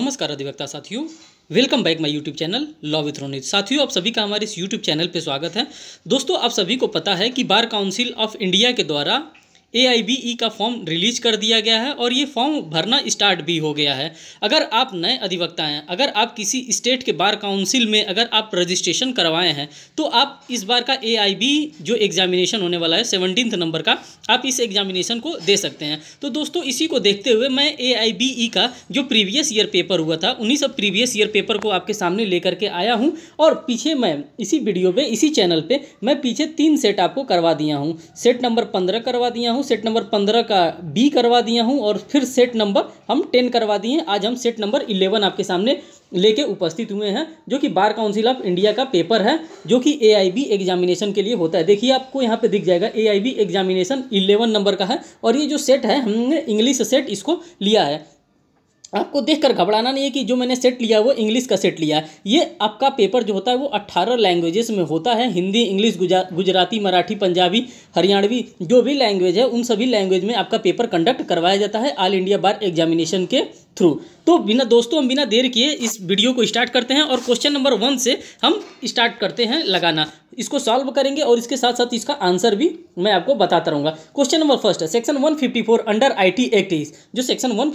नमस्कार अधिवक्ता साथियों welcome back my YouTube channel law with Ronit साथियों आप सभी का हमारे इस यूट्यूब चैनल पर स्वागत है दोस्तों आप सभी को पता है कि बार काउंसिल ऑफ इंडिया के द्वारा ए e का फॉर्म रिलीज कर दिया गया है और ये फॉर्म भरना स्टार्ट भी हो गया है अगर आप नए अधिवक्ता हैं अगर आप किसी स्टेट के बार काउंसिल में अगर आप रजिस्ट्रेशन करवाए हैं तो आप इस बार का ए जो एग्जामिनेशन होने वाला है सेवनटीन नंबर का आप इस एग्जामिनेशन को दे सकते हैं तो दोस्तों इसी को देखते हुए मैं ए e का जो प्रीवियस ईयर पेपर हुआ था उन्हीं सब प्रीवियस ईयर पेपर को आपके सामने लेकर के आया हूँ और पीछे मैं इसी वीडियो पर इसी चैनल पर मैं पीछे तीन सेट आपको करवा दिया हूँ सेट नंबर पंद्रह करवा दिया हूँ हूँ सेट नंबर पंद्रह का बी करवा दिया हूँ और फिर सेट नंबर हम टेन करवा दिए आज हम सेट नंबर इलेवन आपके सामने लेके उपस्थित हुए हैं जो कि बार काउंसिल ऑफ इंडिया का पेपर है जो कि ए एग्जामिनेशन के लिए होता है देखिए आपको यहाँ पे दिख जाएगा ए एग्जामिनेशन इलेवन नंबर का है और ये जो सेट है हमने इंग्लिश सेट इसको लिया है आपको देखकर घबराना नहीं है कि जो मैंने सेट लिया वो इंग्लिश का सेट लिया है ये आपका पेपर जो होता है वो अट्ठारह लैंग्वेजेस में होता है हिंदी इंग्लिश गुजराती मराठी पंजाबी हरियाणवी जो भी लैंग्वेज है उन सभी लैंग्वेज में आपका पेपर कंडक्ट करवाया जाता है ऑल इंडिया बार एग्जामिनेशन के थ्रू तो बिना दोस्तों हम बिना देर किए इस वीडियो को स्टार्ट करते हैं और क्वेश्चन नंबर वन से हम स्टार्ट करते हैं लगाना इसको सॉल्व करेंगे और इसके साथ साथ इसका आंसर भी मैं आपको बताता रहूँगा क्वेश्चन नंबर फर्स्ट है section one under I act जो सेक्शन वन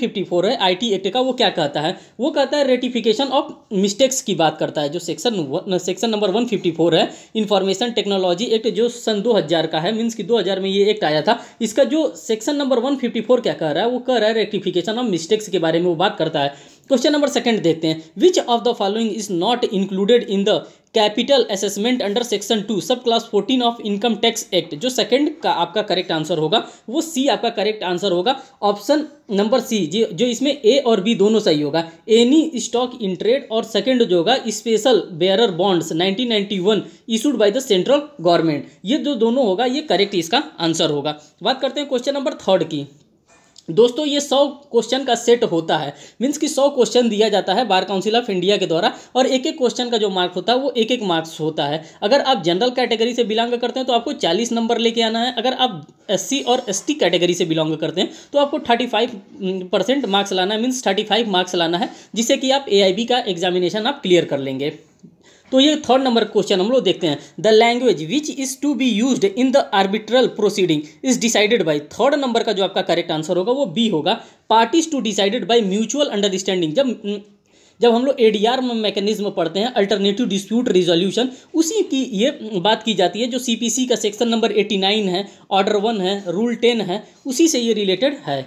है आई एक्ट एक्ट का वो क्या कहता है वो कहता है रेटिफिकेशन ऑफ मिस्टेक्स की बात करता है जो सेक्शन सेक्शन नंबर 154 है इंफॉर्मेशन टेक्नोलॉजी एक्ट जो सन 2000 का है मीन्स कि 2000 में ये एक्ट आया था इसका जो सेक्शन नंबर 154 क्या कह रहा है वो कह रहा है रेटिफिकेशन ऑफ मिस्टेक्स के बारे में वो बात करता है क्वेश्चन नंबर सेकंड देखते हैं which of the following is not included in the capital assessment under section two sub class fourteen of income tax act जो सेकंड का आपका करेक्ट आंसर होगा वो सी आपका करेक्ट आंसर होगा ऑप्शन नंबर सी जी जो इसमें ए और बी दोनों सही होगा एनी स्टॉक इन ट्रेड और सेकंड जो होगा special bearer bonds 1991 issued by the central government ये जो दोनों होगा ये करेक्ट इसका आंसर होगा बात करते हैं क्वेश्चन नंबर थर्ड की दोस्तों ये सौ क्वेश्चन का सेट होता है मीन्स कि सौ क्वेश्चन दिया जाता है बार काउंसिल ऑफ इंडिया के द्वारा और एक एक क्वेश्चन का जो मार्क्स होता है वो एक एक मार्क्स होता है अगर आप जनरल कैटेगरी से बिलोंग करते हैं तो आपको चालीस नंबर लेके आना है अगर आप एस और एस कैटेगरी से बिलोंग करते हैं तो आपको थर्टी परसेंट मार्क्स लाना है मीन्स थर्टी मार्क्स लाना है जिससे कि आप ए का एग्जामिनेशन आप क्लियर कर लेंगे तो ये थर्ड नंबर क्वेश्चन हम लोग देखते हैं the language which is to be use in the arbitral proceeding is decided by third number का जो आपका करेक्ट आंसर होगा वो बी होगा parties to decided by mutual understanding जब जब हम लोग एडीआर मैकेनिज्म पढ़ते हैं अल्टरनेटिव डिस्प्यूट रिजोल्यूशन उसी की ये बात की जाती है जो सीपीसी का सेक्शन नंबर एटी नाइन है ऑर्डर वन है रूल टेन है उसी से ये रिलेटेड है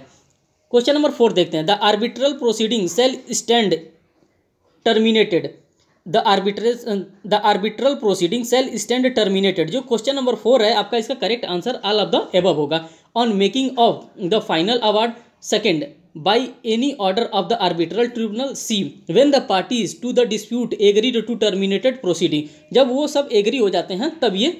क्वेश्चन नंबर फोर देखते हैं the arbitral proceeding shall stand terminated the arbitrage the arbitral proceeding shall stand terminated जो क्वेश्चन नंबर फोर है आपका इसका correct answer all of the above होगा on making of the final award second by any order of the arbitral tribunal C when the parties to the dispute agreed to terminated proceeding जब वो सब agree हो जाते हैं तब ये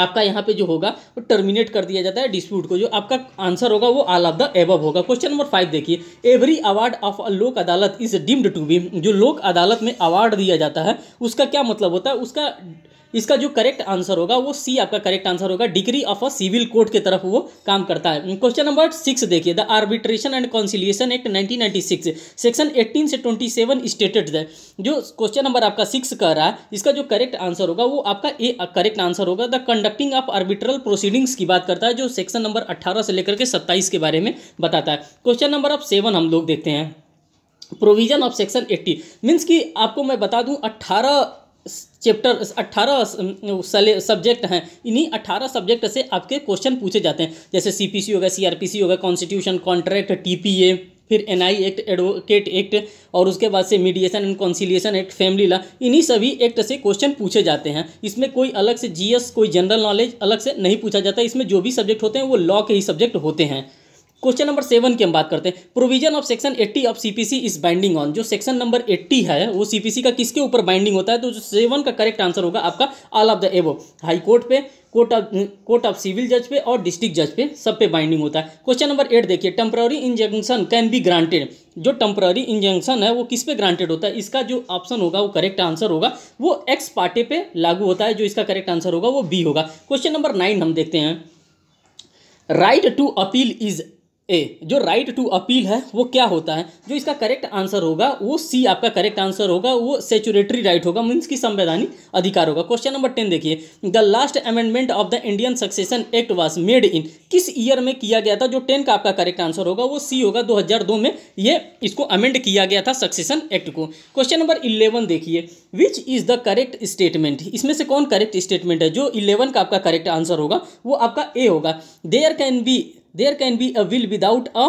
आपका यहाँ पे जो होगा वो टर्मिनेट कर दिया जाता है डिस्प्यूट को जो आपका आंसर होगा वो आल ऑफ द एबव होगा क्वेश्चन नंबर फाइव देखिए every award of a Lok Adalat is deemed to be जो लोक अदालत में अवार्ड दिया जाता है उसका क्या मतलब होता है उसका इसका जो करेक्ट आंसर होगा वो सी आपका करेक्ट आंसर होगा degree of a civil court के तरफ वो काम करता है क्वेश्चन नंबर सिक्स देखिए the arbitration and conciliation act 1996 section 18 से 27 स्टेटेड है जो क्वेश्चन नंबर आपका सिक्स कह रहा है इसका जो करेक्ट आंसर होगा वो आपका ए करेक्ट आंसर होगा the conducting of arbitral proceedings की बात करता है जो सेक्शन नंबर अट्ठारह से लेकर के सत्ताईस के बारे में बताता है क्वेश्चन नंबर आप सेवन हम लोग देखते हैं प्रोविजन ऑफ सेक्शन 80 मीन्स कि आपको मैं बता दूं अट्ठारह चैप्टर अट्ठारह सब्जेक्ट हैं इन्हीं अट्ठारह सब्जेक्ट से आपके क्वेश्चन पूछे जाते हैं जैसे सीपीसी होगा सीआरपीसी होगा कॉन्स्टिट्यूशन कॉन्ट्रैक्ट टीपीए फिर N I act advocate act और उसके बाद से mediation and conciliation act family law इन्हीं सभी एक्ट से क्वेश्चन पूछे जाते हैं इसमें कोई अलग से जीएस कोई जनरल नॉलेज अलग से नहीं पूछा जाता इसमें जो भी सब्जेक्ट होते हैं वो लॉ के ही सब्जेक्ट होते हैं क्वेश्चन नंबर सेवन की हम बात करते हैं provision of section eighty of CPC is binding on जो सेक्शन नंबर एट्टी है वो सीपीसी का किसके ऊपर बाइंडिंग होता है तो जो सेवन का करेक्ट आंसर होगा आपका all of the above high court पे court of court of civil जज पे और डिस्ट्रिक्ट जज पे सब पे बाइंडिंग होता है क्वेश्चन नंबर एट देखिए temporary injunction can be granted जो टेम्प्ररी इंजंक्शन है वो किस पे ग्रांटेड होता है इसका जो ऑप्शन होगा वो करेक्ट आंसर होगा वो एक्स पार्टी पे लागू होता है जो इसका करेक्ट आंसर होगा वो बी होगा क्वेश्चन नंबर नाइन हम देखते हैं right to appeal is a जो राइट टू अपील है वो क्या होता है जो इसका करेक्ट आंसर होगा वो सी आपका करेक्ट आंसर होगा वो सेचुरेटरी राइट होगा मीन्स की संवैधानिक अधिकार होगा क्वेश्चन नंबर टेन देखिए the last amendment of the Indian succession act was made in किस ईयर में किया गया था जो टेन का आपका करेक्ट आंसर होगा वो सी होगा दो में ये इसको अमेंड किया गया था सक्सेशन एक्ट को क्वेश्चन नंबर इलेवन देखिए which is the correct statement इसमें से कौन करेक्ट स्टेटमेंट है जो इलेवन का आपका करेक्ट आंसर होगा वो आपका ए होगा there can be there can be a will without a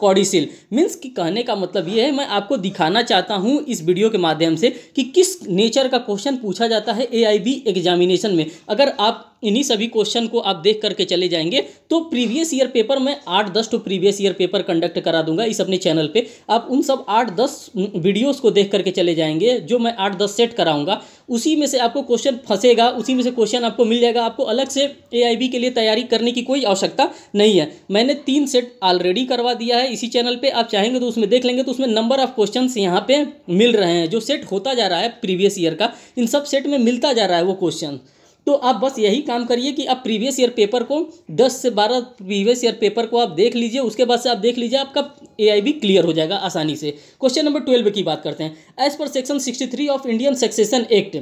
codicil means कि कहने का मतलब ये है मैं आपको दिखाना चाहता हूँ इस वीडियो के माध्यम से कि किस नेचर का क्वेश्चन पूछा जाता है ए आई एग्जामिनेशन में अगर आप इन्हीं सभी क्वेश्चन को आप देख करके चले जाएंगे तो प्रीवियस ईयर पेपर मैं आठ दस two previous year paper conduct करा दूंगा इस अपने चैनल पे आप उन सब आठ दस वीडियोस को देख करके चले जाएंगे जो मैं आठ दस सेट कराऊंगा उसी में से आपको क्वेश्चन फंसेगा उसी में से क्वेश्चन आपको मिल जाएगा आपको अलग से ए के लिए तैयारी करने की कोई आवश्यकता नहीं है मैंने तीन सेट ऑलरेडी करवा दिया है इसी चैनल पर आप चाहेंगे तो उसमें देख लेंगे तो उसमें नंबर ऑफ क्वेश्चन यहाँ पर मिल रहे हैं जो सेट होता जा रहा है प्रीवियस ईयर का इन सब सेट में मिलता जा रहा है वो क्वेश्चन तो आप बस यही काम करिए कि आप प्रीवियस ईयर पेपर को दस से बारह प्रीवियस ईयर पेपर को आप देख लीजिए उसके बाद से आप देख लीजिए आपका ए भी क्लियर हो जाएगा आसानी से क्वेश्चन नंबर ट्वेल्व की बात करते हैं as per section sixty three of Indian succession act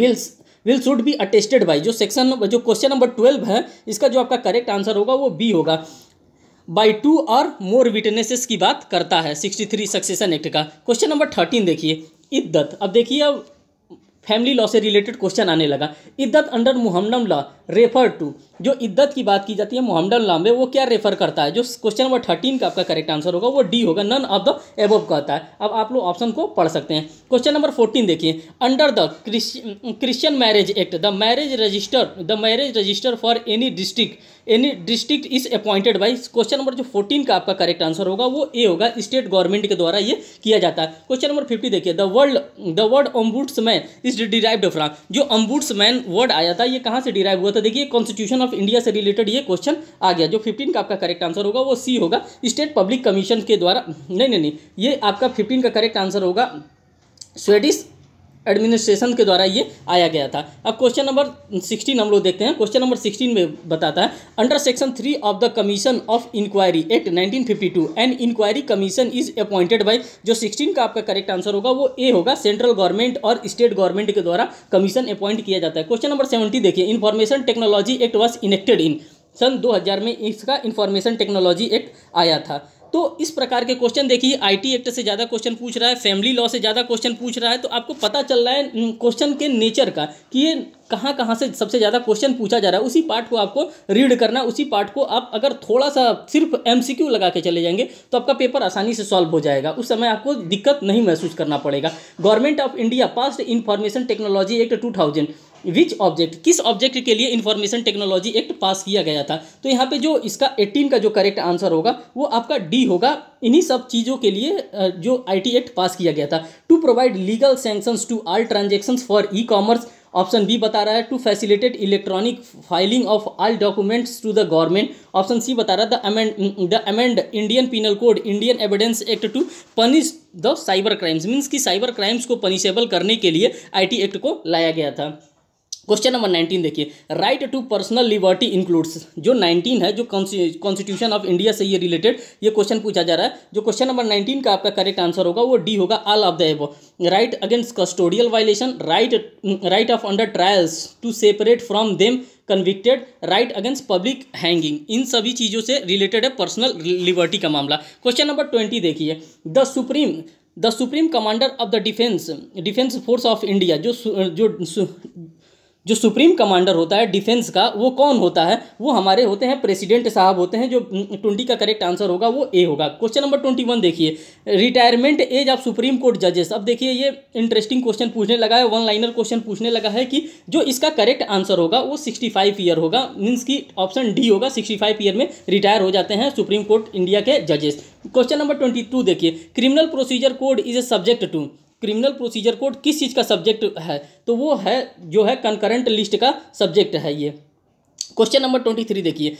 wills will should be attested by जो सेक्शन जो क्वेश्चन नंबर ट्वेल्व है इसका जो आपका करेक्ट आंसर होगा वो बी होगा बाई टू और मोर विटनेसेस की बात करता है सिक्सटी थ्री सक्सेशन एक्ट का क्वेश्चन नंबर थर्टीन देखिए इद्दत अब देखिए अब फैमिली लॉ से रिलेटेड क्वेश्चन आने लगा इद्दत अंडर मुहमनम लॉ रेफर टू जो इद्दत की बात की जाती है मोहम्मडन लाम्बे वो क्या रेफर करता है जो क्वेश्चन नंबर थर्टीन का आपका करेक्ट आंसर होगा वो डी होगा नन ऑफ द एबोव कहता है अब आप लोग ऑप्शन को पढ़ सकते हैं क्वेश्चन नंबर फोर्टीन देखिए under the Christian marriage act the marriage register the marriage register for any district any district is appointed by question number जो फोर्टीन का आपका करेक्ट आंसर होगा वो ए होगा स्टेट गवर्नमेंट के द्वारा ये किया जाता है क्वेश्चन नंबर फिफ्टी देखिए the world the word man is derived from जो मैन वर्ड आया था ये कहाँ से डिराइव हुआ था देखिए कॉन्स्टिट्यूशन ऑफ इंडिया से रिलेटेड ये क्वेश्चन आ गया जो फिफ्टीन का आपका करेक्ट आंसर होगा वो सी होगा स्टेट पब्लिक कमीशन के द्वारा नहीं नहीं नहीं ये आपका फिफ्टीन का करेक्ट आंसर होगा स्वेडिश एडमिनिस्ट्रेशन के द्वारा ये आया गया था अब क्वेश्चन नंबर सिक्सटीन हम लोग देखते हैं क्वेश्चन नंबर सिक्सटीन में बताता है under section three of the commission of inquiry act 1952 and inquiry commission is appointed by जो सिक्सटीन का आपका करेक्ट आंसर होगा वो ए होगा सेंट्रल गवर्नमेंट और स्टेट गवर्नमेंट के द्वारा कमीशन अपॉइंट किया जाता है क्वेश्चन नंबर सेवेंटी देखिए information technology act was enacted in सन 2000 में इसका इन्फॉर्मेशन टेक्नोलॉजी एक्ट आया था तो इस प्रकार के क्वेश्चन देखिए आईटी एक्ट से ज़्यादा क्वेश्चन पूछ रहा है फैमिली लॉ से ज़्यादा क्वेश्चन पूछ रहा है तो आपको पता चल रहा है क्वेश्चन के नेचर का कि ये कहाँ कहाँ से सबसे ज़्यादा क्वेश्चन पूछा जा रहा है उसी पार्ट को आपको रीड करना उसी पार्ट को आप अगर थोड़ा सा सिर्फ एम लगा के चले जाएंगे तो आपका पेपर आसानी से सॉल्व हो जाएगा उस समय आपको दिक्कत नहीं महसूस करना पड़ेगा government of India past information technology act two thousand which object किस ऑब्जेक्ट के लिए इंफॉर्मेशन टेक्नोलॉजी एक्ट पास किया गया था तो यहाँ पे जो इसका 18 का जो करेक्ट आंसर होगा वो आपका डी होगा इन्हीं सब चीज़ों के लिए जो आईटी एक्ट पास किया गया था to provide legal sanctions to all transactions for e commerce option B बता रहा है to facilitate electronic filing of all documents to the government option C बता रहा है the amend the Indian penal code Indian evidence act to punish the cyber crimes means कि cyber crimes को punishable करने के लिए आई एक्ट को लाया गया था क्वेश्चन नंबर नाइनटीन देखिए right to personal liberty includes जो नाइनटीन है जो कॉन्स्टिट्यूशन ऑफ इंडिया से ये रिलेटेड ये क्वेश्चन पूछा जा रहा है जो क्वेश्चन नंबर नाइनटीन का आपका करेक्ट आंसर होगा वो डी होगा all of the above right against custodial violation right right of under trials to separate from them convicted right against public hanging इन सभी चीज़ों से रिलेटेड है पर्सनल लिबर्टी का मामला क्वेश्चन नंबर ट्वेंटी देखिए the supreme the supreme commander of the defence defence force of India जो जो जो सुप्रीम कमांडर होता है डिफेंस का वो कौन होता है वो हमारे होते हैं प्रेसिडेंट साहब होते हैं जो ट्वेंटी का करेक्ट आंसर होगा वो ए होगा क्वेश्चन नंबर ट्वेंटी वन देखिए retirement age of supreme court जजेस अब देखिए ये इंटरेस्टिंग क्वेश्चन पूछने लगा है वन लाइनर क्वेश्चन पूछने लगा है कि जो इसका करेक्ट आंसर होगा वो सिक्सटी फाइव ईयर होगा मीन्स की ऑप्शन डी होगा सिक्सटी फाइव ईयर में रिटायर हो जाते हैं सुप्रीम कोर्ट इंडिया के जजेस क्वेश्चन नंबर ट्वेंटी टू देखिए criminal procedure code is a subject to criminal procedure code किस चीज़ का सब्जेक्ट है तो वो है जो है कंकरेंट लिस्ट का सब्जेक्ट है ये क्वेश्चन नंबर ट्वेंटी थ्री देखिए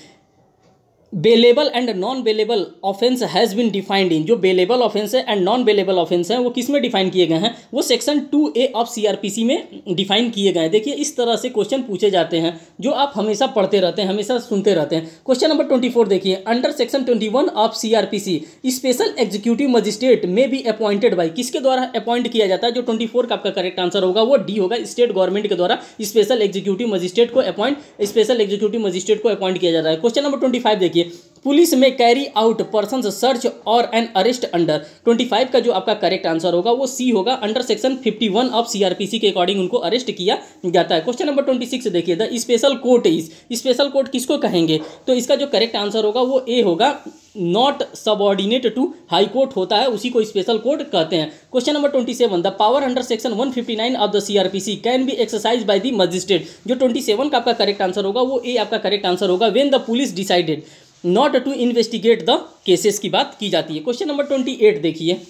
bailable and non bailable offence has been defined in जो बेलेबल ऑफेंस है एंड नॉन बेलेबल ऑफेंस है वो किस में डिफाइन किए गए हैं वो section two A of CRPC में डिफाइन किए गए हैं देखिए इस तरह से क्वेश्चन पूछे जाते हैं जो आप हमेशा पढ़ते रहते हैं हमेशा सुनते रहते हैं क्वेश्चन नंबर ट्वेंटी फोर देखिए under section twenty one of CRPC special executive magistrate में भी अपॉइंटेड बाई किसके द्वारा अपॉइंट किया जाता है जो ट्वेंटी फोर का आपका करेक्ट आंसर होगा वो डी होगा स्टेट गवर्नमेंट के द्वारा स्पेशल एग्जीक्यूटिव मजिस्ट्रेट को अपॉइंट स्पेशल एग्जीक्यूटिव मजिस्ट्रेट को अपॉइंट किया जाता है क्वेश्चन नंबर ट्वेंटी फाइव देखिए देखिए पुलिस में कैरी आउट पर्सन सर्च और एन अरेस्ट अंडर 25 का जो आपका करेक्ट आंसर होगा वो सी होगा under section 51 one of CRPC के अकॉर्डिंग उनको अरेस्ट किया जाता है क्वेश्चन नंबर 26 देखिए the special court is special court किसको कहेंगे तो इसका जो करेक्ट आंसर होगा वो ए होगा not subordinate to high court होता है उसी को स्पेशल कोर्ट कहते हैं question number twenty seven the power under section one fifty nine of the CrPC can be exercise by the magistrate जो ट्वेंटी सेवन का आपका करेक्ट आंसर होगा वो ए आपका करेक्ट आंसर होगा when the police decided not to investigate the cases की बात की जाती है क्वेश्चन नंबर ट्वेंटी एट देखिए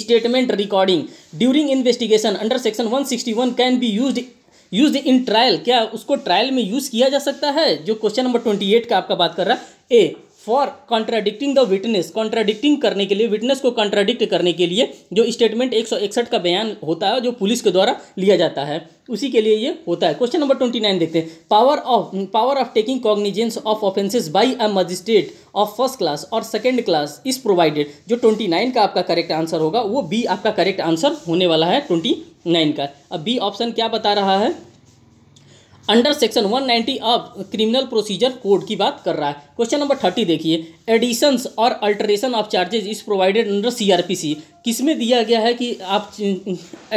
statement recording during investigation under section one sixty one can be use use in trial क्या उसको ट्रायल में यूज किया जा सकता है जो क्वेश्चन नंबर ट्वेंटी एट का आपका बात कर रहा है A for contradicting the witness contradicting करने के लिए विटनेस को कॉन्ट्राडिक्ट करने के लिए जो स्टेटमेंट एक का बयान होता है जो पुलिस के द्वारा लिया जाता है उसी के लिए ये होता है क्वेश्चन नंबर ट्वेंटी नाइन देखते हैं power of power of taking cognizance of offences by a magistrate of first class और सेकेंड क्लास इज प्रोवाइडेड जो ट्वेंटी नाइन का आपका करेक्ट आंसर होगा वो बी आपका करेक्ट आंसर होने वाला है ट्वेंटी नाइन का अब बी ऑप्शन क्या बता रहा है under section 190 of criminal procedure code की बात कर रहा है क्वेश्चन नंबर थर्टी देखिए एडिशंस और alteration of charges is provided under C किस में दिया गया है कि आप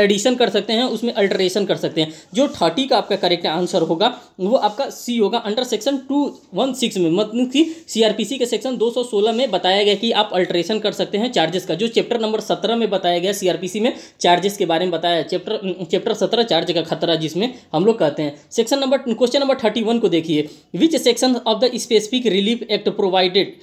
एडिशन कर सकते हैं उसमें अल्ट्रेशन कर सकते हैं जो थर्टी का आपका करेक्ट आंसर होगा वो आपका सी होगा under section two one six में मतलब कि सीआरपीसी के सेक्शन दो सौ सोलह में बताया गया कि आप अल्ट्रेशन कर सकते हैं चार्जेस का जो चैप्टर नंबर सत्रह में बताया गया सीआरपीसी में चार्जेस के बारे में बताया चैप्टर चैप्टर सत्रह चार्ज का खतरा जिसमें हम लोग कहते हैं section number question number thirty one को देखिए which section of the specific relief act provided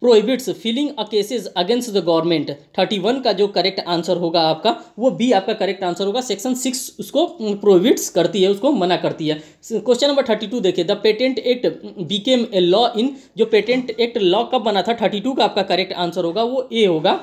prohibits filing a cases against the government 31 का जो करेक्ट आंसर होगा आपका वो बी आपका करेक्ट आंसर होगा सेक्शन सिक्स उसको प्रोहिबिट्स करती है उसको मना करती है क्वेश्चन नंबर 32 देखिए the patent act became a law in जो पेटेंट एक्ट लॉ कब बना था 32 का आपका करेक्ट आंसर होगा वो ए होगा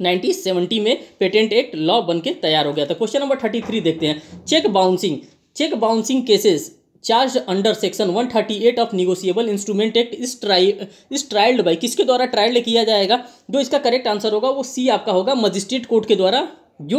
1970 में पेटेंट एक्ट लॉ बन के तैयार हो गया था क्वेश्चन नंबर 33 देखते हैं check bouncing check bouncing cases charge under section 138 of negotiable instrument act is try is tried by किसके द्वारा ट्रायल किया जाएगा जो इसका करेक्ट आंसर होगा वो सी आपका होगा मजिस्ट्रेट कोर्ट के द्वारा जो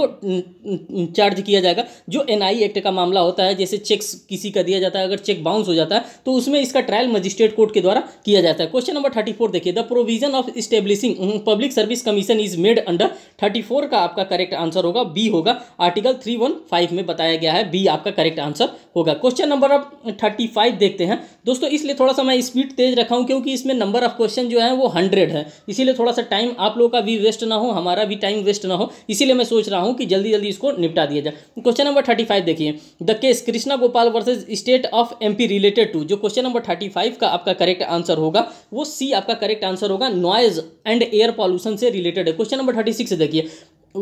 चार्ज किया जाएगा जो एनआई एक्ट का मामला होता है जैसे चेक्स किसी का दिया जाता है अगर चेक बाउंस हो जाता है तो उसमें इसका ट्रायल मजिस्ट्रेट कोर्ट के द्वारा किया जाता है क्वेश्चन नंबर थर्टी फोर देखिए the provision of establishing public service commission is made under thirty four का आपका करेक्ट आंसर होगा बी होगा आर्टिकल थ्री वन फाइव में बताया गया है बी आपका करेक्ट आंसर होगा क्वेश्चन नंबर आप थर्टी फाइव देखते हैं दोस्तों इसलिए थोड़ा सा मैं स्पीड तेज रखा हूँ क्योंकि इसमें नंबर ऑफ क्वेश्चन जो है वो हंड्रेड है इसीलिए थोड़ा सा टाइम आप लोगों का भी वेस्ट ना हो हमारा भी टाइम वेस्ट ना हो इसीलिए मैं सोच सोच रहा हूँ कि जल्दी जल्दी इसको निपटा दिया जाए क्वेश्चन नंबर थर्टी फाइव देखिए the case Krishna Gopal versus state of MP related to जो क्वेश्चन नंबर थर्टी फाइव का आपका करेक्ट आंसर होगा वो सी आपका करेक्ट आंसर होगा नॉइज एंड एयर पॉल्यूशन से रिलेटेड है क्वेश्चन नंबर थर्टी सिक्स देखिए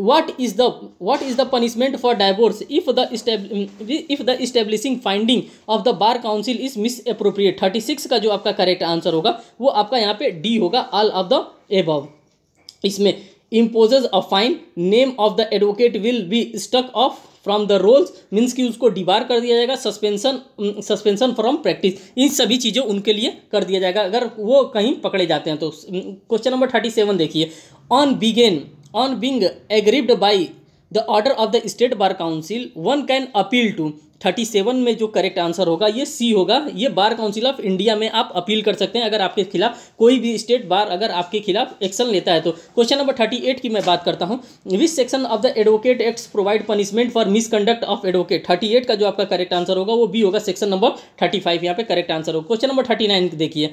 what is the what is the punishment for divorce if the if the establishing finding of the bar council is miss appropriate thirty six का जो आपका correct answer होगा वो आपका यहाँ पे डी होगा ऑल ऑफ द एबव इसमें imposes a fine name of the advocate will be stuck of from the rolls means कि उसको डिबार कर दिया जाएगा सस्पेंशन सस्पेंशन फ्रॉम प्रैक्टिस इन सभी चीजें उनके लिए कर दिया जाएगा अगर वो कहीं पकड़े जाते हैं तो क्वेश्चन नंबर थर्टी सेवन देखिए on begin on being aggrieved by the order of the state bar council one can appeal to thirty seven में जो करेक्ट आंसर होगा ये सी होगा ये बार काउंसिल ऑफ इंडिया में आप अपील कर सकते हैं अगर आपके खिलाफ कोई भी स्टेट बार अगर आपके खिलाफ एक्शन लेता है तो क्वेश्चन नंबर थर्टी एट की मैं बात करता हूँ which section of the advocate act provide punishment for misconduct of advocate thirty eight का जो आपका करेक्ट आंसर होगा वो बी होगा सेक्शन नंबर थर्टी फाइव यहाँ पे करेक्ट आंसर होगा क्वेश्चन नंबर थर्टी नाइन देखिए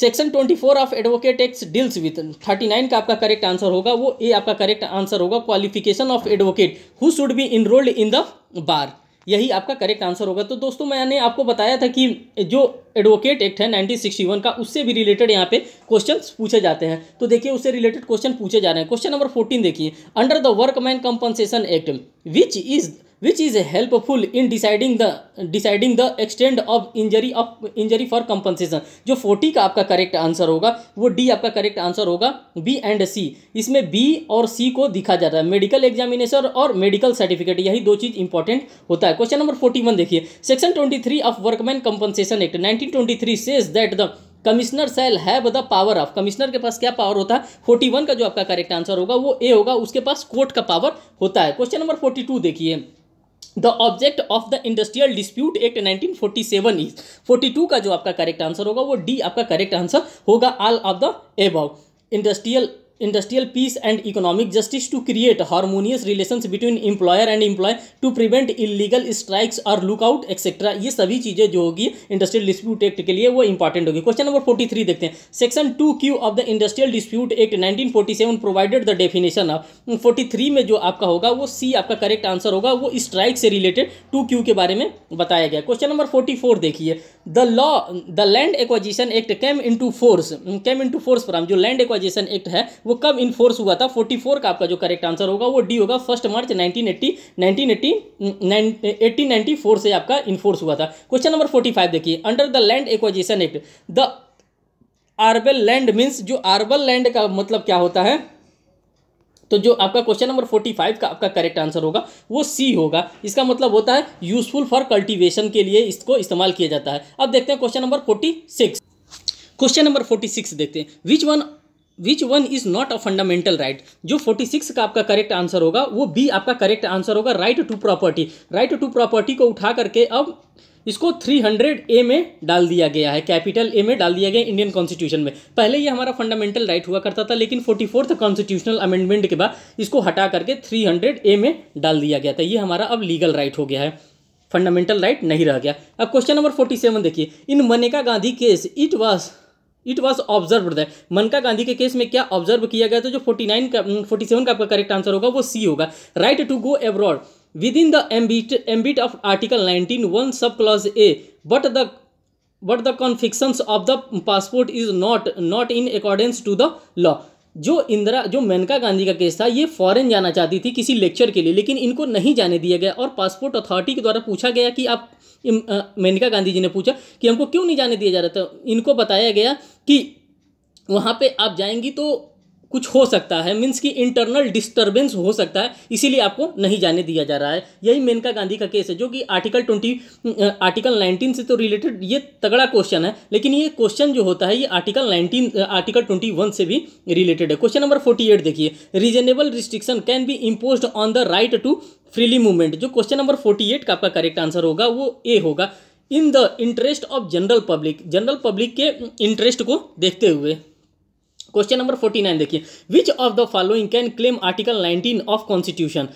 section 24 of advocate act deals with 39 का आपका करेक्ट आंसर होगा वो ए आपका करेक्ट आंसर होगा qualification of advocate who should be enrolled in the bar यही आपका करेक्ट आंसर होगा तो दोस्तों मैंने आपको बताया था कि जो एडवोकेट एक्ट है 1961 का उससे भी रिलेटेड यहाँ पे क्वेश्चन पूछे जाते हैं तो देखिए उससे रिलेटेड क्वेश्चन पूछे जा रहे हैं क्वेश्चन नंबर 14 देखिए under the workman compensation act which is which is helpful in deciding the deciding the extent of injury of injury for compensation जो 40 का आपका करेक्ट आंसर होगा वो डी आपका करेक्ट आंसर होगा बी एंड सी इसमें B और C को दिखा जाता है मेडिकल एग्जामिनेशन और मेडिकल सर्टिफिकेट यही दो चीज़ इंपॉर्टेंट होता है क्वेश्चन नंबर 41 देखिए section 23 of workman compensation act nineteen twenty three says that the commissioner shall have the power of commissioner के पास क्या पावर होता है फोर्टी वन का जो आपका करेक्ट आंसर होगा वो ए होगा उसके पास कोर्ट का पावर होता है क्वेश्चन नंबर फोर्टी टू देखिए the object of the industrial dispute act 1947 is to का जो आपका करेक्ट आंसर होगा वो डी आपका करेक्ट आंसर होगा all of the above industrial industrial peace and economic justice to create harmonious relations between employer and employee to prevent illegal strikes और lockout etcetera ये सभी चीज़ें जो होगी इंडस्ट्रियल डिस्प्यूट एक्ट के लिए वो इंपॉर्टेंट होगी क्वेश्चन नंबर फोर्टी थ्री देखते हैं section two Q of the industrial dispute act nineteen forty seven provided the definition of forty three में जो आपका होगा वो सी आपका करेक्ट आंसर होगा वो स्ट्राइक से रिलेटेड टू क्यू के बारे में बताया गया क्वेश्चन नंबर फोर्टी फोर देखिए the law the land acquisition act came into force came into force from जो लैंड एक्वाजिशन एक्ट है वो वो कब इन्फोर्स हुआ था 44 का आपका जो करेक्ट आंसर होगा वो डी होगा फर्स्ट मार्च 1980 1980 1894 से आपका इन्फोर्स हुआ था क्वेश्चन नंबर 45 देखिए under the land acquisition act the arable land means जो आर्बल लैंड का मतलब क्या होता है तो जो आपका क्वेश्चन नंबर फोर्टी फाइव का आपका करेक्ट आंसर होगा वो सी होगा इसका मतलब होता है यूजफुल फॉर कल्टीवेशन के लिए इसको इस्तेमाल किया जाता है अब देखते हैं question number forty six question number forty six देखते हैं which one which one is not a fundamental right जो 46 का आपका करेक्ट आंसर होगा वो बी आपका करेक्ट आंसर होगा right to property right to property को उठा करके अब इसको 300 ए में डाल दिया गया है कैपिटल ए में डाल दिया गया इंडियन कॉन्स्टिट्यूशन में पहले ये हमारा फंडामेंटल राइट हुआ करता था लेकिन फोर्टी फोर्थ कॉन्स्टिट्यूशनल अमेंडमेंट के बाद इसको हटा करके 300 ए में डाल दिया गया था ये हमारा अब लीगल राइट हो गया है फंडामेंटल राइट नहीं रह गया अब क्वेश्चन नंबर फोर्टी सेवन देखिए in Maneka Gandhi case it was it was observe that Maneka Gandhi के केस में क्या ऑब्जर्व किया गया तो जो फोर्टी नाइन का फोर्टी mm, सेवन का आपका करेक्ट आंसर होगा वो सी होगा right to go abroad with in the ambit ambit of article nineteen one sub clause A but the but the confiscations of the passport is not not in accordance to the law जो इंदिरा जो मेनका गांधी का case था ये foreign जाना चाहती थी किसी lecture के लिए लेकिन इनको नहीं जाने दिया गया और पासपोर्ट अथॉरिटी के द्वारा पूछा गया कि आप मेनका गांधी जी ने पूछा कि हमको क्यों नहीं जाने दिया जा रहा था इनको बताया गया कि वहाँ पे आप जाएंगी तो कुछ हो सकता है मीन्स कि इंटरनल डिस्टर्बेंस हो सकता है इसीलिए आपको नहीं जाने दिया जा रहा है यही मेनका गांधी का केस है जो कि आर्टिकल ट्वेंटी आर्टिकल नाइनटीन से तो रिलेटेड ये तगड़ा क्वेश्चन है लेकिन ये क्वेश्चन जो होता है ये article nineteen article twenty one से भी रिलेटेड है क्वेश्चन नंबर फोर्टी एट देखिए reasonable restriction can be impose on the right to freely movement जो क्वेश्चन नंबर फोर्टी एट का आपका करेक्ट आंसर होगा वो ए होगा in the interest of general public general public के interest को देखते हुए क्वेश्चन नंबर फोर्टी नाइन देखिए which of the following can claim article nineteen of constitution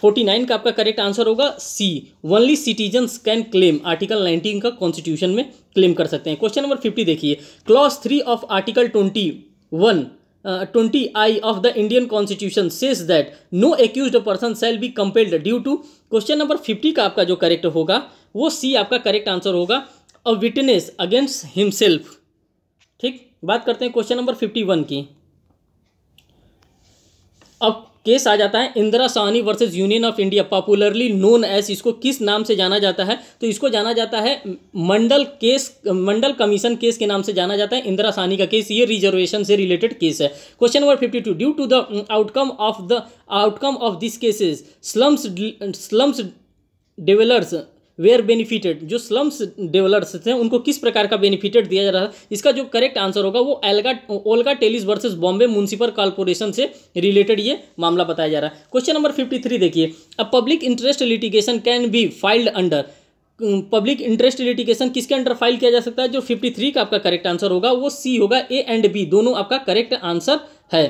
forty nine का आपका करेक्ट आंसर होगा C only citizen can claim article nineteen का constitution में क्लेम कर सकते हैं क्वेश्चन नंबर फिफ्टी देखिए clause three of article twenty one twenty I of the Indian constitution says that no accuse person shall be compelled due to question number fifty का आपका जो correct होगा वो सी आपका करेक्ट आंसर होगा a witness against himself ठीक बात करते हैं क्वेश्चन नंबर फिफ्टी वन की अब केस आ जाता है Indira Sawhney versus union of India popularly known as इसको किस नाम से जाना जाता है तो इसको जाना जाता है Mandal case Mandal commission case के नाम से जाना जाता है इंदिरा सहनी का केस ये रिजर्वेशन से रिलेटेड केस है question number fifty two due to the outcome of the outcome of this cases slums slums dwellers were benefited जो स्लम्स डेवलर्स थे उनको किस प्रकार का बेनिफिटेड दिया जा रहा था इसका जो करेक्ट आंसर होगा वो एल्गा Olga Tellis versus Bombay municipal corporation से रिलेटेड ये मामला बताया जा रहा है क्वेश्चन नंबर फिफ्टी थ्री देखिए a public interest litigation can be filed under public interest litigation किसके अंडर फाइल किया जा सकता है जो फिफ्टी थ्री का आपका करेक्ट आंसर होगा वो सी होगा ए एंड बी दोनों आपका करेक्ट आंसर है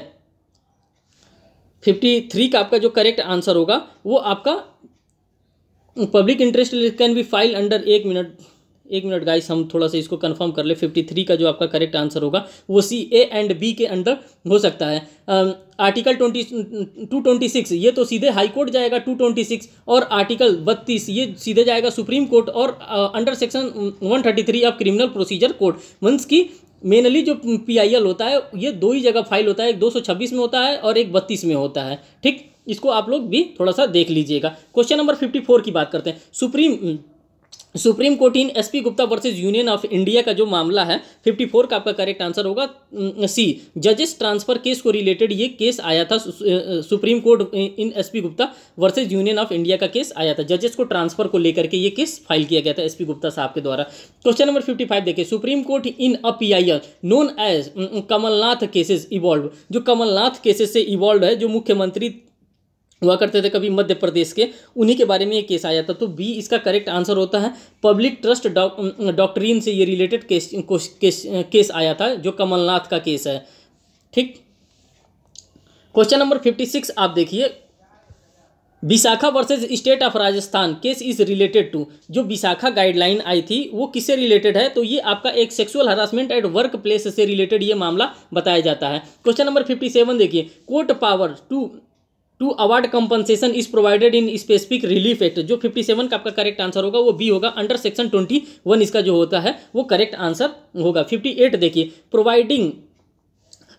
फिफ्टी थ्री का आपका जो करेक्ट आंसर होगा वो आपका public interest can be file under एक मिनट एक मिनट गाइस हम थोड़ा सा इसको कंफर्म कर ले 53 का जो आपका करेक्ट आंसर होगा वो सी ए एंड बी के अंडर हो सकता है आर्टिकल ट्वेंटी टू ये तो सीधे हाई कोर्ट जाएगा 226 और आर्टिकल 32 ये सीधे जाएगा सुप्रीम कोर्ट और under section 133 of criminal procedure code means की मेनली जो पीआईएल होता है ये दो ही जगह फाइल होता है एक 226 में होता है और एक बत्तीस में होता है ठीक इसको आप लोग भी थोड़ा सा देख लीजिएगा क्वेश्चन नंबर फिफ्टी फोर की बात करते हैं supreme supreme court in SP Gupta versus union of India का जो मामला है 54 का आपका करेक्ट आंसर होगा सी जजेस ट्रांसफर केस को रिलेटेड ये केस आया था supreme court in SP Gupta versus union of India का केस आया था जजेस को ट्रांसफर को लेकर के ये केस फाइल किया गया था एसपी गुप्ता साहब के द्वारा क्वेश्चन नंबर फिफ्टी देखिए Supreme court in a P known as Kamalnath cases involve जो कमलनाथ केसेस से इवॉल्व है जो मुख्यमंत्री हुआ करते थे कभी मध्य प्रदेश के उन्हीं के बारे में ये केस आया था तो बी इसका करेक्ट आंसर होता है पब्लिक ट्रस्ट डॉक्ट्रीन से ये रिलेटेड केस केस केस आया था जो कमलनाथ का केस है ठीक क्वेश्चन नंबर फिफ्टी सिक्स आप देखिए Vishakha versus state of Rajasthan case is related to जो विशाखा गाइडलाइन आई थी वो किससे रिलेटेड है तो ये आपका एक sexual harassment at work place से रिलेटेड ये मामला बताया जाता है क्वेश्चन नंबर फिफ्टी सेवन देखिए court power to to award compensation is provided in specific relief act जो 57 का आपका करेक्ट आंसर होगा वो बी होगा अंडर सेक्शन 21 इसका जो होता है वो करेक्ट आंसर होगा 58 देखिए providing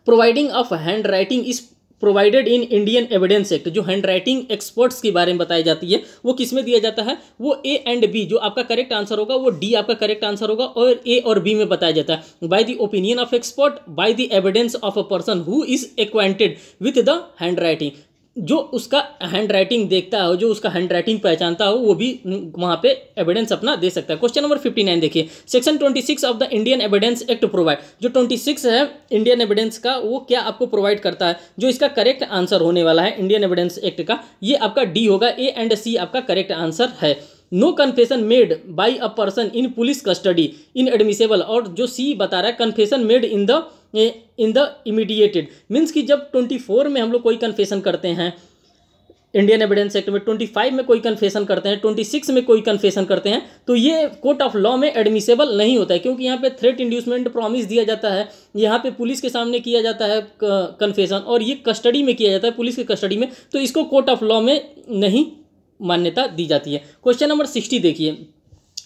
providing of hand writing is provided in Indian evidence act जो हैंड राइटिंग एक्सपर्ट्स के बारे में बताई जाती है वो किस में दिया जाता है वो ए एंड बी जो आपका करेक्ट आंसर होगा वो डी आपका करेक्ट आंसर होगा और ए और बी में बताया जाता है by the opinion of expert by the evidence of a person who is acquainted with the hand writing जो उसका हैंड राइटिंग देखता हो जो उसका हैंड राइटिंग पहचानता हो वो भी वहाँ पे एविडेंस अपना दे सकता है क्वेश्चन नंबर फिफ्टी नाइन देखिए section twenty six of the Indian evidence act provide जो ट्वेंटी सिक्स है इंडियन एविडेंस का वो क्या आपको प्रोवाइड करता है जो इसका करेक्ट आंसर होने वाला है इंडियन एविडेंस एक्ट का ये आपका डी होगा ए एंड सी आपका करेक्ट आंसर है no confession made by a person in police custody in admissible और जो सी बता रहा है confession made in the in the immediated means कि जब ट्वेंटी फोर में हम लोग कोई कन्फेशन करते हैं इंडियन एविडेंस एक्ट में ट्वेंटी फाइव में कोई कन्फेशन करते हैं ट्वेंटी सिक्स में कोई कन्फेशन करते हैं तो ये कोर्ट ऑफ लॉ में एडमिसेबल नहीं होता है क्योंकि यहाँ पे थ्रेट इंड्यूसमेंट प्रॉमिस दिया जाता है यहाँ पे पुलिस के सामने किया जाता है कन्फेशन और ये कस्टडी में किया जाता है पुलिस की कस्टडी में तो इसको कोर्ट ऑफ लॉ में नहीं मान्यता दी जाती है क्वेश्चन नंबर सिक्सटी देखिए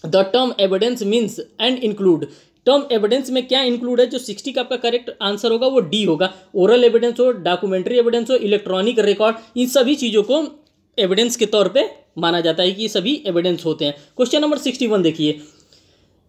the term evidence means and include term evidence में क्या इंक्लूड है जो सिक्सटी का आपका करेक्ट आंसर होगा वो डी होगा ओरल एविडेंस हो डॉक्यूमेंट्री एविडेंस हो इलेक्ट्रॉनिक रिकॉर्ड इन सभी चीज़ों को एविडेंस के तौर पे माना जाता है कि ये सभी एविडेंस होते हैं क्वेश्चन नंबर सिक्सटी वन देखिए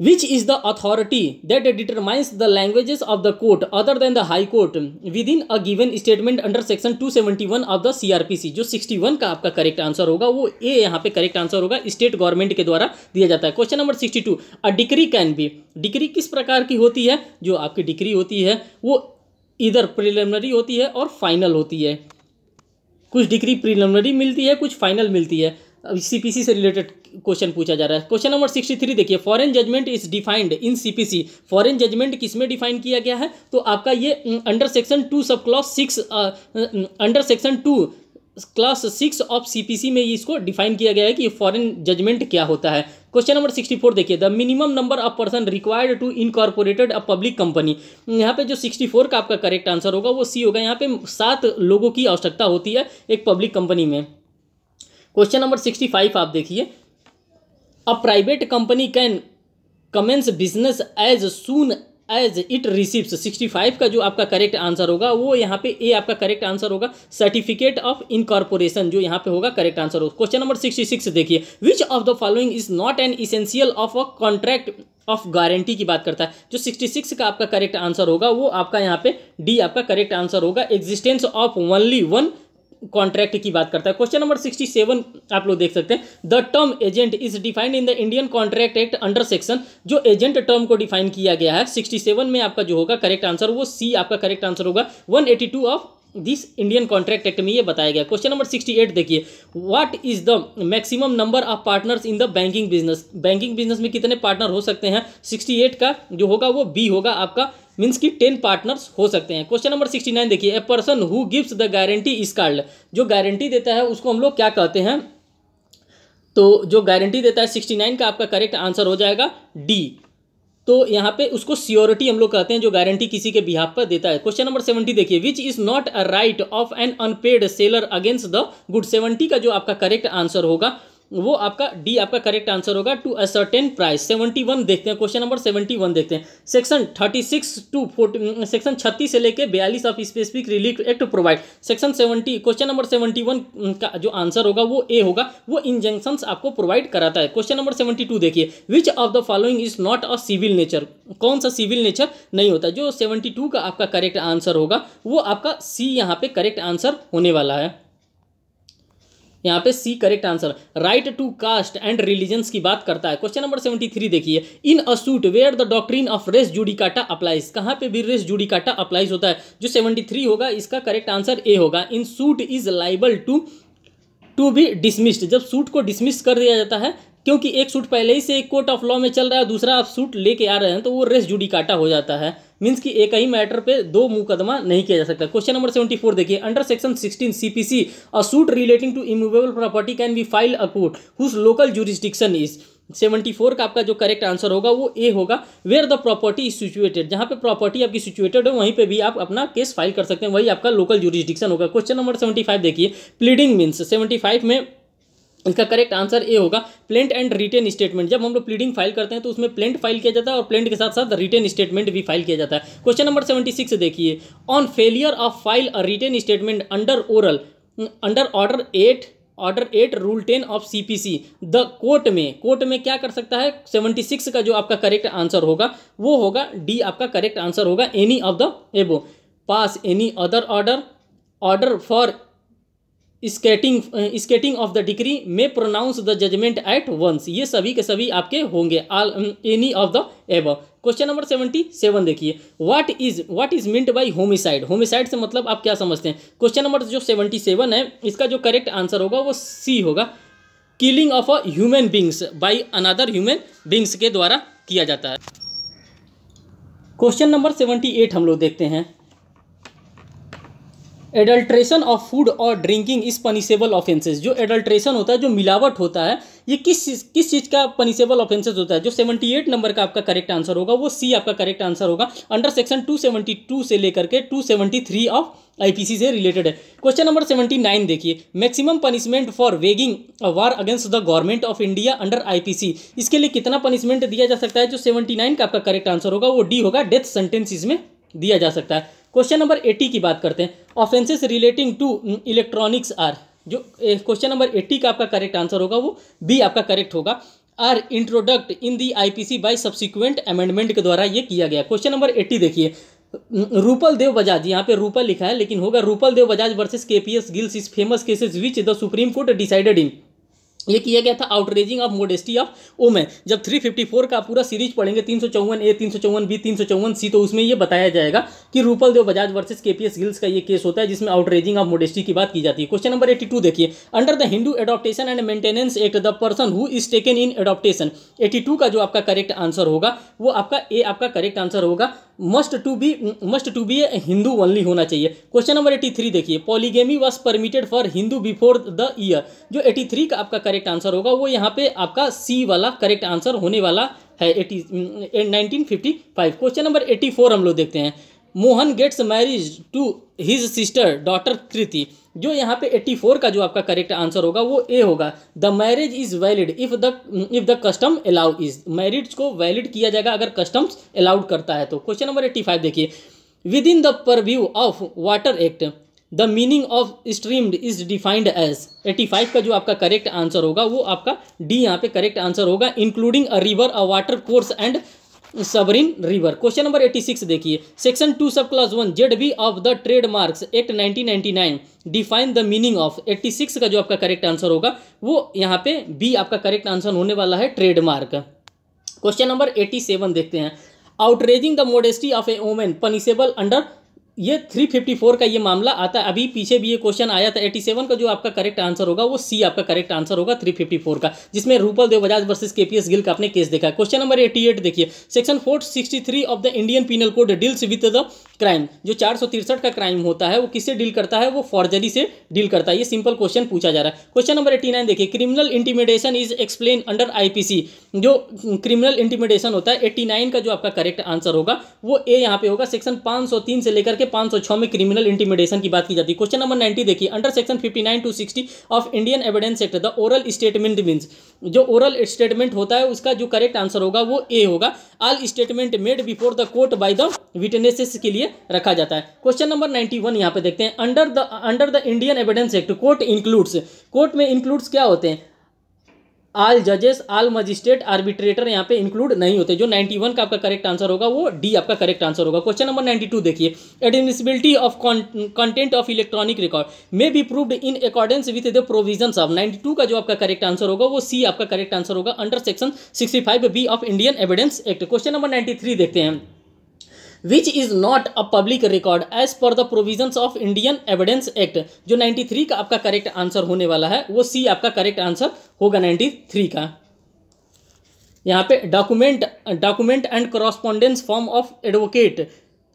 which is the authority that determines the languages of the court other than the high court within a given statement under section two seventy one of the C R P C जो sixty one का आपका correct answer होगा वो A यहाँ पे correct answer होगा state government के द्वारा दिया जाता है question number sixty two a degree can be degree किस प्रकार की होती है जो आपकी डिग्री होती है वो इधर प्रिलिमिनरी होती है और फाइनल होती है कुछ डिग्री प्रिलिमिनरी मिलती है कुछ फाइनल मिलती है सीपीसी से रिलेटेड क्वेश्चन पूछा जा रहा है क्वेश्चन नंबर सिक्सटी थ्री देखिए foreign judgment is defined in CPC foreign judgment किस में डिफाइन किया गया है तो आपका ये under section two sub clause six under section two clause six of CPC में इसको डिफाइन किया गया है कि फॉरेन जजमेंट क्या होता है क्वेश्चन नंबर सिक्सटी फोर देखिए the minimum number of person required to incorporated a public company यहाँ पे जो सिक्सटी फोर का आपका करेक्ट आंसर होगा वो सी होगा यहाँ पे सात लोगों की आवश्यकता होती है एक पब्लिक कंपनी में क्वेश्चन नंबर सिक्सटी फाइव आप देखिए a private company can commence business as soon as it receives five का जो आपका करेक्ट आंसर होगा वो यहाँ पे ए आपका करेक्ट आंसर होगा सर्टिफिकेट ऑफ इनकॉर्पोरेशन जो यहाँ पे होगा करेक्ट आंसर होगा क्वेश्चन नंबर सिक्सटी सिक्स देखिए which of the following is not an essential of a contract of guarantee की बात करता है जो सिक्सटी सिक्स का आपका करेक्ट आंसर होगा वो आपका यहाँ पे डी आपका करेक्ट आंसर होगा existence of only one contract की बात करता है क्वेश्चन नंबर सिक्सटी सेवन आप लोग देख सकते हैं the term agent is defined in the Indian contract act under section जो एजेंट टर्म को डिफाइन किया गया है सिक्सटी सेवन में आपका जो होगा करेक्ट आंसर वो सी आपका करेक्ट आंसर होगा one eighty two of this Indian contract act में ये बताया गया क्वेश्चन नंबर सिक्सटी एट देखिए what is the maximum number of partners in the banking business banking business में कितने पार्टनर हो सकते हैं सिक्सटी एट का जो होगा वो बी होगा आपका मीन्स की टेन पार्टनर्स हो सकते हैं क्वेश्चन नंबर सिक्सटी नाइन देखिए a person who gives the guarantee is called जो गारंटी देता है उसको हम लोग क्या कहते हैं तो जो गारंटी देता है सिक्सटी नाइन का आपका करेक्ट आंसर हो जाएगा डी तो यहाँ पे उसको सियोरिटी हम लोग कहते हैं जो गारंटी किसी के बिहाफ पर देता है क्वेश्चन नंबर सेवेंटी देखिए which is not a right of an unpaid seller against the good seventy का जो आपका करेक्ट आंसर होगा वो आपका डी आपका करेक्ट आंसर होगा to a certain price seventy one देखते हैं क्वेश्चन नंबर सेवेंटी वन देखते हैं section thirty six to forty section छत्तीस से लेके बयालीस of specific relief act provide section seventy question number seventy one का जो आंसर होगा वो ए होगा वो इंजेंशन आपको प्रोवाइड कराता है क्वेश्चन नंबर सेवेंटी टू देखिए which of the following is not a civil nature कौन सा सिविल नेचर नहीं होता जो सेवेंटी टू का आपका करेक्ट आंसर होगा वो आपका सी यहाँ पे करेक्ट आंसर होने वाला है यहाँ पे C correct answer right to caste and religions की बात करता है क्वेश्चन नंबर सेवेंटी थ्री देखिए in a suit where the doctrine of res judicata applies कहाँ पे भी रेस जुडिकाटा अप्लाइज होता है जो सेवेंटी थ्री होगा इसका करेक्ट आंसर ए होगा in suit is liable to to be dismissed जब सूट को डिसमिस कर दिया जाता है क्योंकि एक सूट पहले ही से एक कोर्ट ऑफ लॉ में चल रहा है दूसरा आप सूट लेके आ रहे हैं तो वो रेस जुडिकाटा हो जाता है मीन्स कि एक ही मैटर पे दो मुकदमा नहीं किया जा सकता क्वेश्चन नंबर सेवेंटी फोर देखिए under section sixteen C C a suit relating to immovable property can be file a court whose local jurisdiction is seventy four का आपका जो करेक्ट आंसर होगा वो ए होगा where the property is situated जहाँ पे property आपकी situated है वहीं पे भी आप अपना केस फाइल कर सकते हैं वही आपका लोकल जुरिस्डिक्शन होगा क्वेश्चन नंबर सेवेंटी फाइव देखिए प्लीडिंग मीन्स सेवेंटी फाइव में इसका करेक्ट आंसर ए होगा प्लेंट एंड रिटेन स्टेटमेंट जब हम लोग प्लीडिंग फाइल करते हैं तो उसमें प्लेंट फाइल किया जाता है और प्लेंट के साथ साथ रिटेन स्टेटमेंट भी फाइल किया जाता है क्वेश्चन नंबर सेवेंटी सिक्स देखिए on failure of file a written statement under oral under order eight order eight rule ten of CPC the court में कोर्ट में क्या कर सकता है सेवेंटी सिक्स का जो आपका करेक्ट आंसर होगा वो होगा डी आपका करेक्ट आंसर होगा any of the above pass any other order order for skating skating of the degree में pronounce the judgment at once ये सभी के सभी आपके होंगे any of the above question number seventy seven देखिए what is what is meant by homicide homicide से मतलब आप क्या समझते हैं क्वेश्चन नंबर जो सेवेंटी सेवन है इसका जो करेक्ट आंसर होगा वो सी होगा killing of a human beings by another human beings के द्वारा किया जाता है क्वेश्चन नंबर सेवेंटी एट हम लोग देखते हैं एडल्ट्रेशन ऑफ फूड और ड्रिंकिंग इज पनिसेबल ऑफेंसेज जो एडल्ट्रेशन होता है जो मिलावट होता है ये किस किस चीज़ का पनिसेबल ऑफेंसेज होता है जो 78 नंबर का आपका करेक्ट आंसर होगा वो सी आपका करेक्ट आंसर होगा अंडर सेक्शन 272 से लेकर के 273 ऑफ आईपीसी से रिलेटेड है क्वेश्चन नंबर 79 देखिए maximum punishment for waging war against the government of India under C इसके लिए कितना पनिशमेंट दिया जा सकता है जो नाइन का आपका करेक्ट आंसर होगा वो डी होगा डेथ सेंटेंस इसमें दिया जा सकता है क्वेश्चन नंबर एटी की बात करते हैं offences relating to electronics are जो क्वेश्चन नंबर एट्टी का आपका करेक्ट आंसर होगा वो बी आपका करेक्ट होगा are introduced in the IPC by subsequent amendment के द्वारा ये किया गया क्वेश्चन नंबर एट्टी देखिए रूपल देव बजाज यहाँ पे रूपल लिखा है लेकिन होगा रूपल देव बजाज वर्सेस केपीएस गिल्स इस famous cases which the supreme court decided in ये किया गया था outraging of modesty of women जब 354 का पूरा सीरीज पढ़ेंगे तीन सौ चौवन ए तीन सौ चौवन बी तीन सौ चौवन सी तो उसमें ये बताया जाएगा कि रूपल देव बजाज वर्सेस केपीएस गिल्स का ये केस होता है जिसमें आउटरेजिंग ऑफ मोडेस्टी की बात की जाती है क्वेश्चन नंबर 82 टू देखिए under the Hindu adoption and maintenance act the person who is taken in adoption eighty का जो आपका करेक्ट आंसर होगा वो आपका ए आपका करेक्ट आंसर होगा must to be must to be Hindu only होना चाहिए क्वेश्चन नंबर एटी थ्री देखिए polygamy was permitted for Hindu before the year जो एटी थ्री का आपका करेक्ट आंसर होगा वो यहाँ पे आपका सी वाला करेक्ट आंसर होने वाला है eighty nineteen fifty five question number eighty four हम लोग देखते हैं Mohan gets marriage to his sister daughter Kriti जो यहाँ पे 84 का जो आपका करेक्ट आंसर होगा वो ए होगा the marriage is valid if the if the custom allow is marriage को वैलिड किया जाएगा अगर कस्टम्स अलाउड करता है तो क्वेश्चन नंबर एट्टी फाइव देखिए with in the purview of water act the meaning of streamed is defined as eighty five का जो आपका करेक्ट आंसर होगा वो आपका डी यहाँ पे करेक्ट आंसर होगा including a river a water course and सबरिन रिवर क्वेश्चन नंबर 86 देखिए section two sub class one Z B of the trademarks act 1999 define the meaning of 86 का जो आपका करेक्ट आंसर होगा वो यहाँ पे बी आपका करेक्ट आंसर होने वाला है ट्रेडमार्क क्वेश्चन नंबर 87 देखते हैं outraging the modesty of a women punishable under ये 354 का ये मामला आता है अभी पीछे भी ये क्वेश्चन आया था 87 का जो आपका करेक्ट आंसर होगा वो सी आपका करेक्ट आंसर होगा 354 का जिसमें रूपल देव बजाज वर्सेस केपीएस गिल का आपने केस देखा है क्वेश्चन नंबर 88 देखिए section 463 of the Indian penal code deals with the crime जो चार का क्राइम होता है वो किससे डील करता है वो फॉर्जरी से डील करता है ये सिंपल क्वेश्चन पूछा जा रहा है क्वेश्चन नंबर एटी देखिए criminal intimidation is explain under I जो क्रिमिनल इंटीमिडेशन होता है एट्टी का जो आपका करेक्ट आंसर होगा वो ए यहाँ पे होगा सेक्शन पाँच oh से लेकर के पांच में क्रिमिनल इंटीमिडेशन की बात की जाती है क्वेश्चन नंबर नाइनटी देखिए under section fifty nine two sixty of Indian evidence act the oral statement means जो ओरल स्टेटमेंट होता है उसका जो करेक्ट आंसर होगा वो ए होगा all statement made before the court by the witnesses के लिए रखा जाता है क्वेश्चन नंबर नाइन्टी वन यहाँ पे देखते हैं under the under the Indian evidence act court includes court में इंक्लूड्स क्या होते हैं आल जजेस आल मजिस्ट्रेट आर्बिट्रेटर यहाँ पे इंक्लूड नहीं होते जो 91 का आपका करेक्ट आंसर होगा वो डी आपका करेक्ट आंसर होगा क्वेश्चन नंबर 92 देखिए admissibility of content of electronic record may be proved in accordance with the provision of 92 का जो आपका करेक्ट आंसर होगा वो सी आपका करेक्ट आंसर होगा under section sixty B of Indian evidence act question number ninety देखते हैं which is not a public record as per the provision of Indian evidence act जो 93 का आपका करेक्ट आंसर होने वाला है वो सी आपका करेक्ट आंसर होगा 93 का यहाँ पे document document and correspondence form of advocate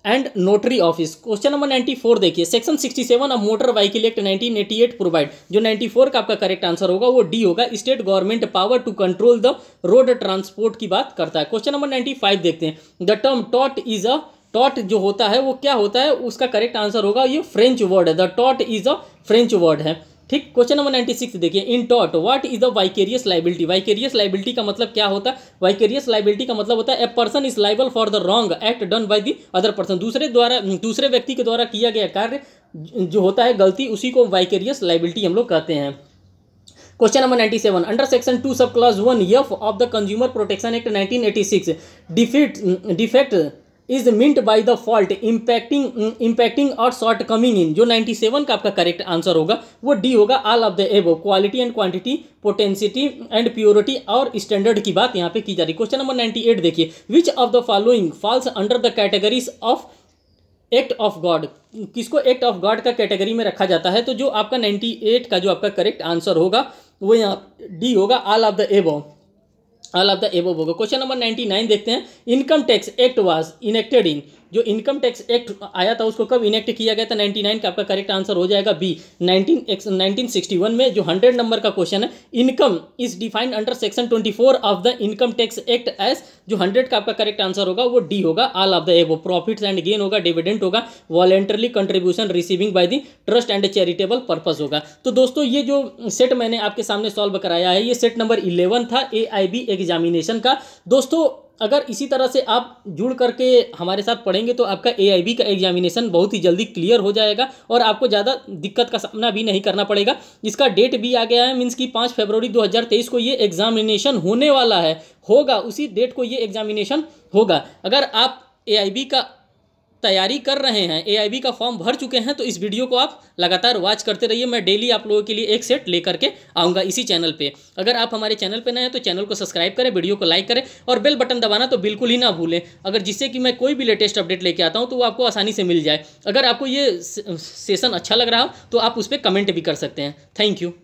and notary office question number 94 देखिए section 67 of motor vehicle act 1988 provide जो 94 का आपका करेक्ट आंसर होगा वो डी होगा state government power to control the road transport की बात करता है क्वेश्चन नंबर 95 देखते हैं the term taught is a taught जो होता है वो क्या होता है उसका करेक्ट आंसर होगा ये फ्रेंच वर्ड है द टॉट इज अ फ्रेंच वर्ड है ठीक क्वेश्चन नंबर नाइन्टी सिक्स देखिए इन टॉट what is the vicarious liability vicarious liability का मतलब क्या होता है वाइकेरियस लाइबिलिटी का मतलब होता है a person is liable for the wrong act done by the other person दूसरे द्वारा दूसरे व्यक्ति के द्वारा किया गया कार्य जो होता है गलती उसी को वाइकेरियस लाइबिलिटी हम लोग कहते हैं question number seven under section two sub class one F of the consumer protection act nineteen eighty defect defect is meant by the fault impacting impacting और शॉर्ट कमिंग इन जो 97 का आपका correct answer होगा वो D होगा all of the above quality and quantity potency and purity और standard की बात यहाँ पे की जा रही क्वेश्चन नंबर 98 देखिए which of the following falls under the categories of act of God किसको एक्ट ऑफ गॉड का कैटेगरी में रखा जाता है तो जो आपका 98 का जो आपका करेक्ट आंसर होगा वो यहाँ डी होगा all of the above all of the above होगा क्वेश्चन नंबर नाइन्टी नाइन देखते हैं income tax act was enacted in जो इनकम टैक्स एक्ट आया था उसको कब इनेक्ट किया गया था 99 का आपका करेक्ट आंसर हो जाएगा बी 19 1961 में जो 100 नंबर का क्वेश्चन है income is defined under section 24 of the income tax act as जो 100 का आपका करेक्ट आंसर होगा वो डी होगा ऑल ऑफ द वो प्रॉफिट्स एंड गेन होगा डिविडेंट होगा voluntarily contribution receiving by the trust and charitable purpose होगा तो दोस्तों ये जो सेट मैंने आपके सामने सॉल्व कराया है ये सेट नंबर इलेवन था ए एग्जामिनेशन का दोस्तों अगर इसी तरह से आप जुड़ करके हमारे साथ पढ़ेंगे तो आपका ए का एग्जामिनेशन बहुत ही जल्दी क्लियर हो जाएगा और आपको ज़्यादा दिक्कत का सामना भी नहीं करना पड़ेगा इसका डेट भी आ गया है मीन्स कि पाँच फरवरी 2023 को ये एग्जामिनेशन होने वाला है होगा उसी डेट को ये एग्जामिनेशन होगा अगर आप ए का तैयारी कर रहे हैं ए का फॉर्म भर चुके हैं तो इस वीडियो को आप लगातार वॉच करते रहिए मैं डेली आप लोगों के लिए एक सेट लेकर के आऊँगा इसी चैनल पर अगर आप हमारे चैनल पर नए हैं तो चैनल को सब्सक्राइब करें वीडियो को लाइक करें और बेल बटन दबाना तो बिल्कुल ही ना भूलें अगर जिससे कि मैं कोई भी लेटेस्ट अपडेट लेके आता हूँ तो वो आपको आसानी से मिल जाए अगर आपको ये सेशन अच्छा लग रहा हो तो आप उस पर कमेंट भी कर सकते हैं थैंक यू